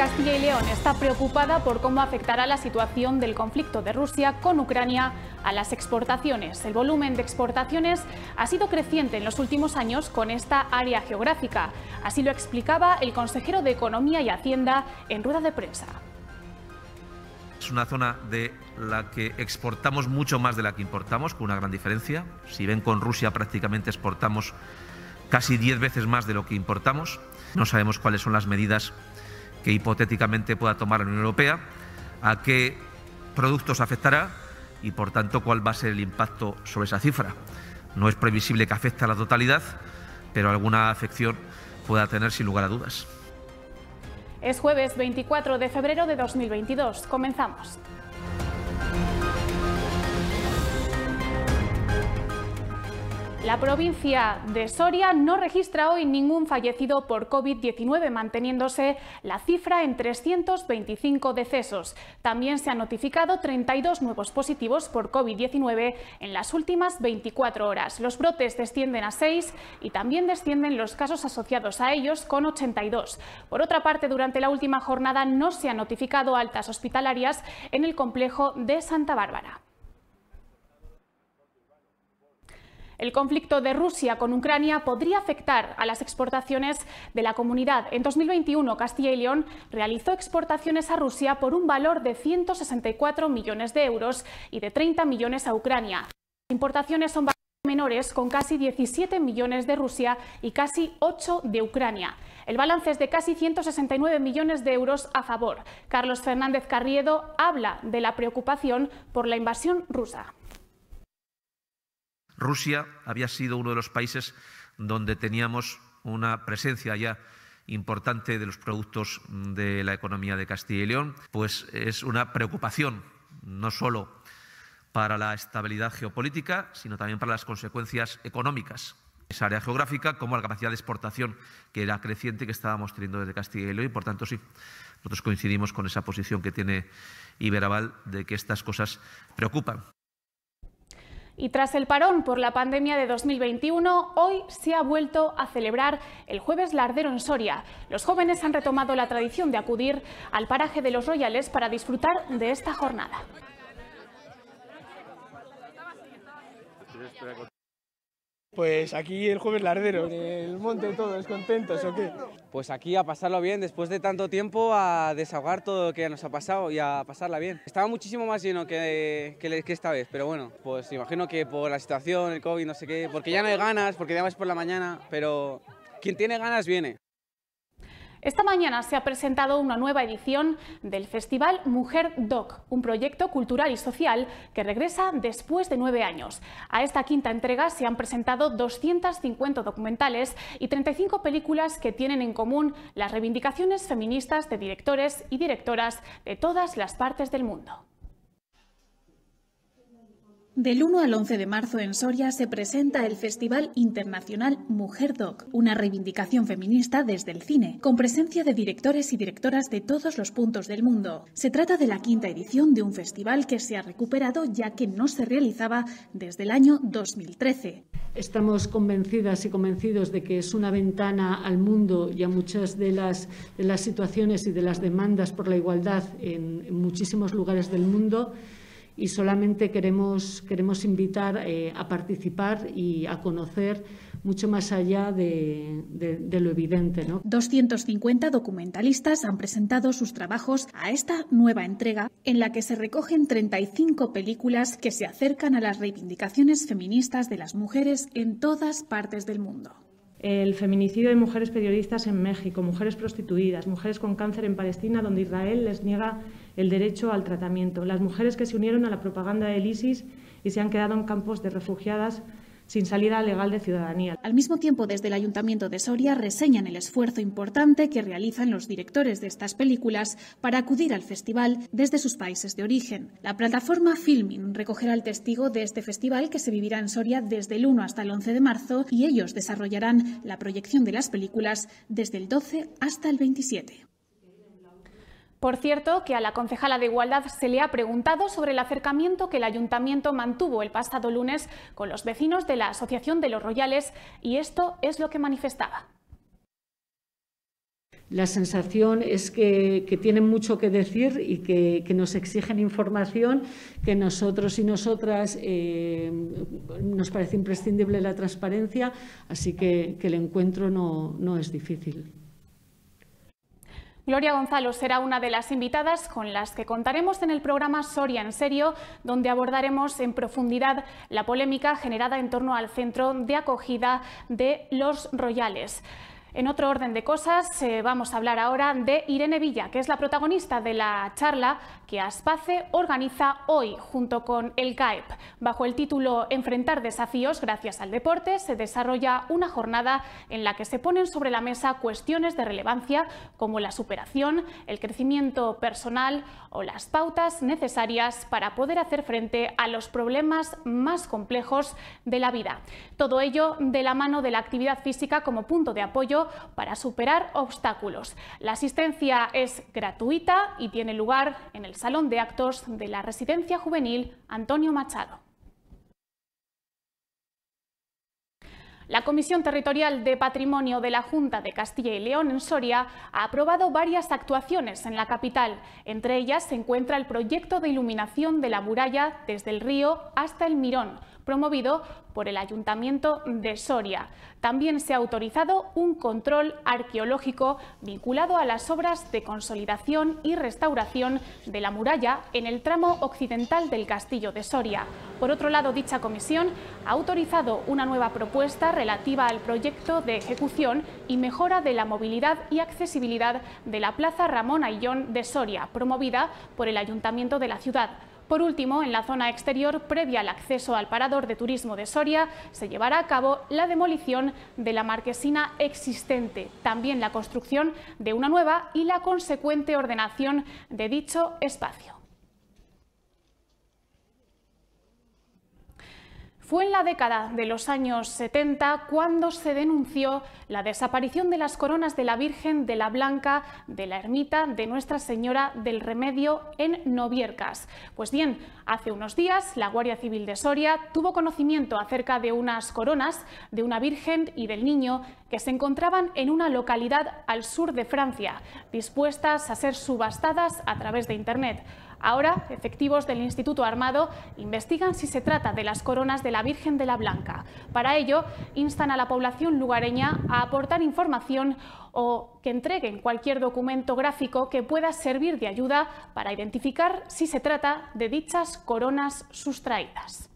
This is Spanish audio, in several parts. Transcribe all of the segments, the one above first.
Castilla y León está preocupada por cómo afectará la situación del conflicto de Rusia con Ucrania a las exportaciones. El volumen de exportaciones ha sido creciente en los últimos años con esta área geográfica. Así lo explicaba el consejero de Economía y Hacienda en rueda de prensa. Es una zona de la que exportamos mucho más de la que importamos, con una gran diferencia. Si ven con Rusia prácticamente exportamos casi 10 veces más de lo que importamos. No sabemos cuáles son las medidas que hipotéticamente pueda tomar la Unión Europea, a qué productos afectará y, por tanto, cuál va a ser el impacto sobre esa cifra. No es previsible que afecte a la totalidad, pero alguna afección pueda tener sin lugar a dudas. Es jueves 24 de febrero de 2022. Comenzamos. La provincia de Soria no registra hoy ningún fallecido por COVID-19, manteniéndose la cifra en 325 decesos. También se han notificado 32 nuevos positivos por COVID-19 en las últimas 24 horas. Los brotes descienden a 6 y también descienden los casos asociados a ellos con 82. Por otra parte, durante la última jornada no se han notificado altas hospitalarias en el complejo de Santa Bárbara. El conflicto de Rusia con Ucrania podría afectar a las exportaciones de la comunidad. En 2021, Castilla y León realizó exportaciones a Rusia por un valor de 164 millones de euros y de 30 millones a Ucrania. Las importaciones son menores con casi 17 millones de Rusia y casi 8 de Ucrania. El balance es de casi 169 millones de euros a favor. Carlos Fernández Carriedo habla de la preocupación por la invasión rusa. Rusia había sido uno de los países donde teníamos una presencia ya importante de los productos de la economía de Castilla y León, pues es una preocupación no solo para la estabilidad geopolítica, sino también para las consecuencias económicas. Esa área geográfica, como la capacidad de exportación que era creciente que estábamos teniendo desde Castilla y León, por tanto, sí, nosotros coincidimos con esa posición que tiene Iberaval de que estas cosas preocupan. Y tras el parón por la pandemia de 2021, hoy se ha vuelto a celebrar el Jueves Lardero en Soria. Los jóvenes han retomado la tradición de acudir al paraje de los Royales para disfrutar de esta jornada. Pues aquí el joven lardero, el monte todos contentos o qué. Pues aquí a pasarlo bien, después de tanto tiempo a desahogar todo lo que nos ha pasado y a pasarla bien. Estaba muchísimo más lleno que, esta vez, pero bueno, pues imagino que por la situación, el COVID, no sé qué, porque ya no hay ganas, porque ya vas por la mañana, pero quien tiene ganas viene. Esta mañana se ha presentado una nueva edición del Festival Mujer Doc, un proyecto cultural y social que regresa después de nueve años. A esta quinta entrega se han presentado 250 documentales y 35 películas que tienen en común las reivindicaciones feministas de directores y directoras de todas las partes del mundo. Del 1 al 11 de marzo en Soria se presenta el Festival Internacional Mujer Doc, una reivindicación feminista desde el cine, con presencia de directores y directoras de todos los puntos del mundo. Se trata de la quinta edición de un festival que se ha recuperado ya que no se realizaba desde el año 2013. Estamos convencidas y convencidos de que es una ventana al mundo y a muchas de las, situaciones y de las demandas por la igualdad en muchísimos lugares del mundo y solamente queremos, queremos invitar eh, a participar y a conocer mucho más allá de, lo evidente. ¿no? 250 documentalistas han presentado sus trabajos a esta nueva entrega en la que se recogen 35 películas que se acercan a las reivindicaciones feministas de las mujeres en todas partes del mundo. El feminicidio de mujeres periodistas en México, mujeres prostituidas, mujeres con cáncer en Palestina, donde Israel les niega el derecho al tratamiento, las mujeres que se unieron a la propaganda del ISIS y se han quedado en campos de refugiadas sin salida legal de ciudadanía. Al mismo tiempo, desde el Ayuntamiento de Soria reseñan el esfuerzo importante que realizan los directores de estas películas para acudir al festival desde sus países de origen. La plataforma Filming recogerá el testigo de este festival que se vivirá en Soria desde el 1 hasta el 11 de marzo y ellos desarrollarán la proyección de las películas desde el 12 hasta el 27. Por cierto, que a la concejala de Igualdad se le ha preguntado sobre el acercamiento que el ayuntamiento mantuvo el pasado lunes con los vecinos de la Asociación de los Royales y esto es lo que manifestaba. La sensación es que, tienen mucho que decir y que, nos exigen información, que nosotros y nosotras eh, nos parece imprescindible la transparencia, así que, el encuentro no es difícil. Gloria Gonzalo será una de las invitadas con las que contaremos en el programa Soria en Serio, donde abordaremos en profundidad la polémica generada en torno al centro de acogida de Los Royales. En otro orden de cosas, eh, vamos a hablar ahora de Irene Villa, que es la protagonista de la charla que Aspace organiza hoy junto con el CAEP. Bajo el título Enfrentar desafíos gracias al deporte, se desarrolla una jornada en la que se ponen sobre la mesa cuestiones de relevancia como la superación, el crecimiento personal o las pautas necesarias para poder hacer frente a los problemas más complejos de la vida. Todo ello de la mano de la actividad física como punto de apoyo para superar obstáculos. La asistencia es gratuita y tiene lugar en el Salón de Actos de la Residencia Juvenil Antonio Machado. La Comisión Territorial de Patrimonio de la Junta de Castilla y León en Soria ha aprobado varias actuaciones en la capital. Entre ellas se encuentra el proyecto de iluminación de la muralla desde el río hasta el Mirón, promovido por el Ayuntamiento de Soria. También se ha autorizado un control arqueológico vinculado a las obras de consolidación y restauración de la muralla en el tramo occidental del Castillo de Soria. Por otro lado, dicha comisión ha autorizado una nueva propuesta relativa al proyecto de ejecución y mejora de la movilidad y accesibilidad de la Plaza Ramón Ayllón de Soria, promovida por el Ayuntamiento de la ciudad. Por último, en la zona exterior, previa al acceso al parador de turismo de Soria, se llevará a cabo la demolición de la marquesina existente, también la construcción de una nueva y la consecuente ordenación de dicho espacio. Fue en la década de los años 70 cuando se denunció la desaparición de las coronas de la Virgen de la Blanca de la ermita de Nuestra Señora del Remedio en Noviercas. Pues bien, hace unos días la Guardia Civil de Soria tuvo conocimiento acerca de unas coronas de una Virgen y del niño que se encontraban en una localidad al sur de Francia, dispuestas a ser subastadas a través de Internet. Ahora, efectivos del Instituto Armado investigan si se trata de las coronas de la Virgen de la Blanca. Para ello, instan a la población lugareña a aportar información o que entreguen cualquier documento gráfico que pueda servir de ayuda para identificar si se trata de dichas coronas sustraídas.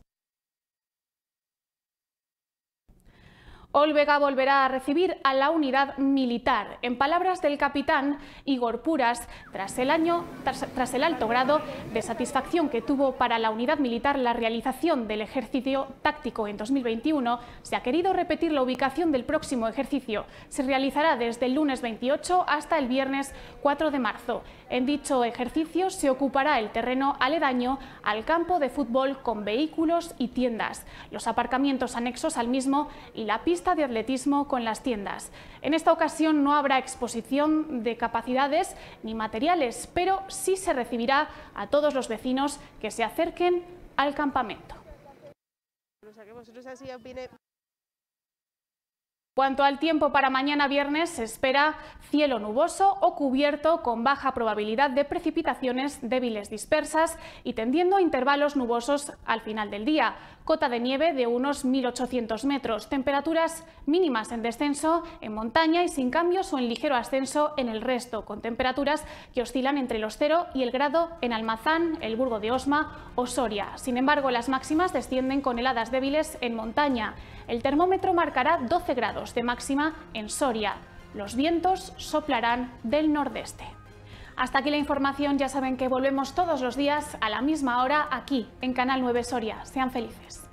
Olvega volverá a recibir a la unidad militar, en palabras del capitán Igor Puras, tras el, año, tras, el alto grado de satisfacción que tuvo para la unidad militar la realización del ejercicio táctico en 2021, se ha querido repetir la ubicación del próximo ejercicio. Se realizará desde el lunes 28 hasta el viernes 4 de marzo. En dicho ejercicio se ocupará el terreno aledaño al campo de fútbol con vehículos y tiendas, los aparcamientos anexos al mismo y la pista de atletismo con las tiendas. En esta ocasión no habrá exposición de capacidades ni materiales, pero sí se recibirá a todos los vecinos que se acerquen al campamento. Cuanto al tiempo para mañana viernes, se espera cielo nuboso o cubierto con baja probabilidad de precipitaciones débiles dispersas y tendiendo a intervalos nubosos al final del día. Cota de nieve de unos 1.800 metros, temperaturas mínimas en descenso en montaña y sin cambios o en ligero ascenso en el resto, con temperaturas que oscilan entre los 0 y el grado en Almazán, el Burgo de Osma o Soria. Sin embargo, las máximas descienden con heladas débiles en montaña. El termómetro marcará 12 grados de máxima en Soria. Los vientos soplarán del nordeste. Hasta aquí la información, ya saben que volvemos todos los días a la misma hora aquí en Canal 9 Soria. Sean felices.